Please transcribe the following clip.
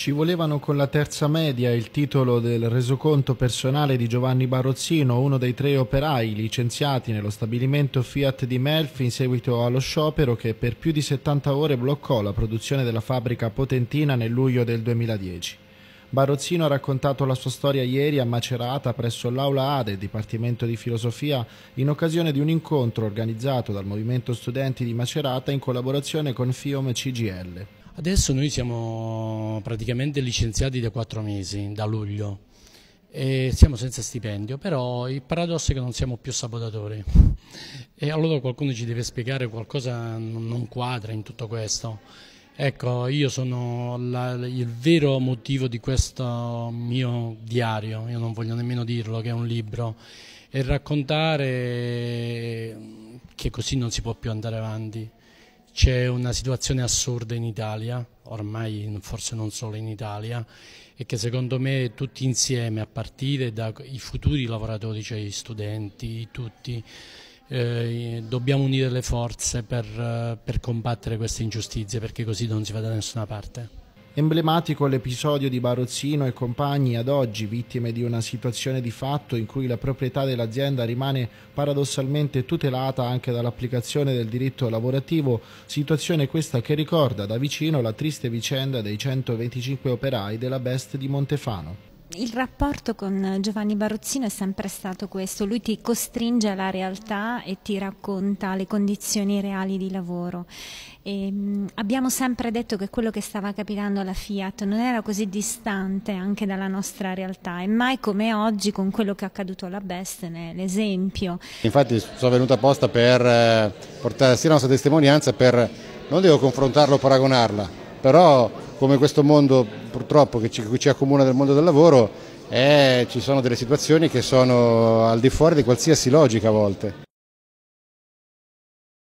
Ci volevano con la terza media il titolo del resoconto personale di Giovanni Barozzino, uno dei tre operai licenziati nello stabilimento Fiat di Melfi in seguito allo sciopero che per più di 70 ore bloccò la produzione della fabbrica potentina nel luglio del 2010. Barozzino ha raccontato la sua storia ieri a Macerata presso l'Aula A del Dipartimento di Filosofia, in occasione di un incontro organizzato dal Movimento Studenti di Macerata in collaborazione con FIOM CGL. Adesso noi siamo praticamente licenziati da quattro mesi, da luglio, e siamo senza stipendio, però il paradosso è che non siamo più sabotatori. E allora qualcuno ci deve spiegare qualcosa non quadra in tutto questo. Ecco, io sono la, il vero motivo di questo mio diario, io non voglio nemmeno dirlo che è un libro, e raccontare che così non si può più andare avanti. C'è una situazione assurda in Italia, ormai forse non solo in Italia, e che secondo me tutti insieme, a partire dai futuri lavoratori, cioè gli studenti, tutti, eh, dobbiamo unire le forze per, per combattere queste ingiustizie perché così non si va da nessuna parte. Emblematico l'episodio di Barozzino e compagni ad oggi vittime di una situazione di fatto in cui la proprietà dell'azienda rimane paradossalmente tutelata anche dall'applicazione del diritto lavorativo, situazione questa che ricorda da vicino la triste vicenda dei 125 operai della Best di Montefano il rapporto con Giovanni Barozzino è sempre stato questo, lui ti costringe alla realtà e ti racconta le condizioni reali di lavoro. E, ehm, abbiamo sempre detto che quello che stava capitando alla Fiat non era così distante anche dalla nostra realtà e mai come oggi con quello che è accaduto alla Best ne è l'esempio. Infatti sono venuta apposta per eh, portare sia la nostra testimonianza per, non devo confrontarlo o paragonarla, però come questo mondo purtroppo che ci, ci accomuna del mondo del lavoro è eh, ci sono delle situazioni che sono al di fuori di qualsiasi logica a volte.